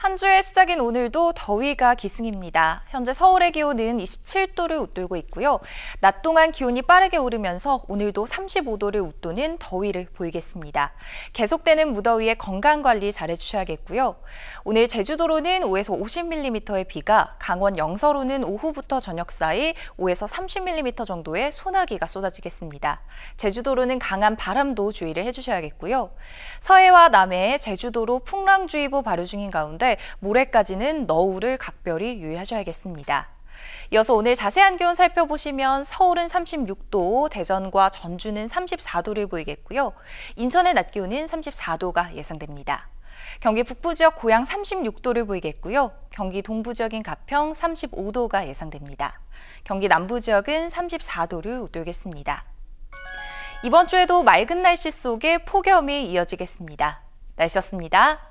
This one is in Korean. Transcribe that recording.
한 주의 시작인 오늘도 더위가 기승입니다. 현재 서울의 기온은 27도를 웃돌고 있고요. 낮 동안 기온이 빠르게 오르면서 오늘도 35도를 웃도는 더위를 보이겠습니다. 계속되는 무더위에 건강관리 잘해주셔야겠고요. 오늘 제주도로는 5에서 50mm의 비가, 강원 영서로는 오후부터 저녁 사이 5에서 30mm 정도의 소나기가 쏟아지겠습니다. 제주도로는 강한 바람도 주의를 해주셔야겠고요. 서해와 남해에 제주도로 풍랑주의보 발효 중인 가운데 때문에 모레까지는 너울을 각별히 유의하셔야겠습니다. 이어서 오늘 자세한 기온 살펴보시면 서울은 36도, 대전과 전주는 34도를 보이겠고요. 인천의 낮 기온은 34도가 예상됩니다. 경기 북부 지역 고양 36도를 보이겠고요. 경기 동부 지역인 가평 35도가 예상됩니다. 경기 남부 지역은 34도를 웃돌겠습니다. 이번 주에도 맑은 날씨 속에 폭염이 이어지겠습니다. 날씨였습니다.